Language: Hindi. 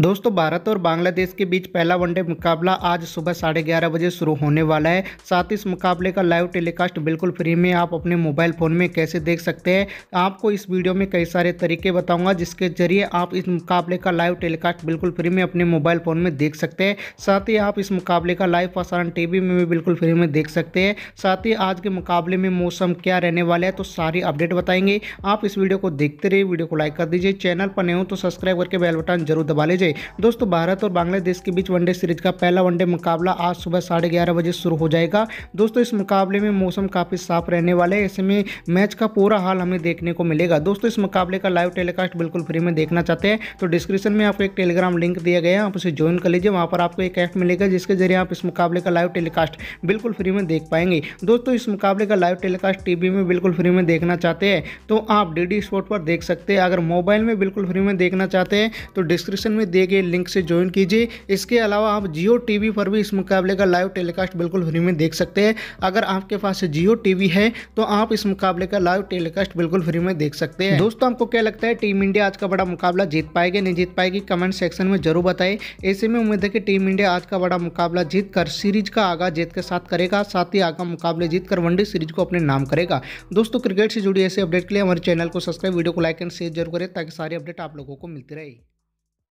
दोस्तों भारत और बांग्लादेश के बीच पहला वनडे मुकाबला आज सुबह साढ़े ग्यारह बजे शुरू होने वाला है साथ इस मुकाबले का लाइव टेलीकास्ट बिल्कुल फ्री में आप अपने मोबाइल फ़ोन में कैसे देख सकते हैं आपको इस वीडियो में कई सारे तरीके बताऊंगा जिसके जरिए आप इस मुकाबले का लाइव टेलीकास्ट बिल्कुल फ्री में अपने मोबाइल फ़ोन में देख सकते हैं साथ ही आप इस मुकाबले का लाइव प्रसारण टी में भी बिल्कुल फ्री में देख सकते हैं साथ ही आज के मुकाबले में मौसम क्या रहने वाला है तो सारी अपडेट बताएंगे आप इस वीडियो को देखते रहिए वीडियो को लाइक कर दीजिए चैनल पर नहीं हो तो सब्सक्राइब करके बेल बटन जरूर दबा लीजिए दोस्तों भारत और बांग्लादेश के बीच वनडे सीरीज का पहला वनडे मुकाबला आज सुबह साढ़े ग्यारह बजे शुरू हो जाएगा दोस्तों इस मुकाबले में मौसम काफ़ी साफ रहने वाला है ऐसे में मैच का पूरा हाल हमें देखने को मिलेगा दोस्तों इस मुकाबले का लाइव टेलीकास्ट बिल्कुल फ्री में देखना चाहते हैं तो डिस्क्रिप्शन में आपको एक टेलीग्राम लिंक दिया गया है आप उसे ज्वाइन कर लीजिए वहाँ पर आपको एक ऐप मिलेगा जिसके जरिए आप इस मुकाबले का लाइव टेलीकास्ट बिल्कुल फ्री में देख पाएंगे दोस्तों इस मुकाबले का लाइव टेलीकास्ट टीवी में बिल्कुल फ्री में देखना चाहते हैं तो आप डी स्पोर्ट पर देख सकते हैं अगर मोबाइल में बिल्कुल फ्री में देखना चाहते हैं तो डिस्क्रिप्शन में दिए गए लिंक से ज्वाइन कीजिए इसके अलावा आप जियो टीवी पर भी इस मुकाबले का लाइव टेलीकास्ट बिल्कुल फ्री में देख सकते हैं अगर आपके पास जियो टीवी है तो आप इस मुकाबले का लाइव टेलीकास्ट बिल्कुल फ्री में देख सकते हैं दोस्तों आपको क्या लगता है टीम इंडिया आज का बड़ा मुकाबला जीत पाएगी नहीं जीत पाएगी कमेंट सेक्शन में जरूर बताए ऐसे में उम्मीद है कि टीम इंडिया आज का बड़ा मुकाबला जीत कर सीरीज का आगा जीत के साथ करेगा साथ ही आगा मुकाबले जीत कर वनडे सीरीज को अपने नाम करेगा दोस्तों क्रिकेट से जुड़ी ऐसे अपडेट के लिए हमारे चैनल को सब्सक्राइब वीडियो को लाइक एंड शेयर जरूर करें ताकि सारी अपडेट आप लोगों को मिलती रहे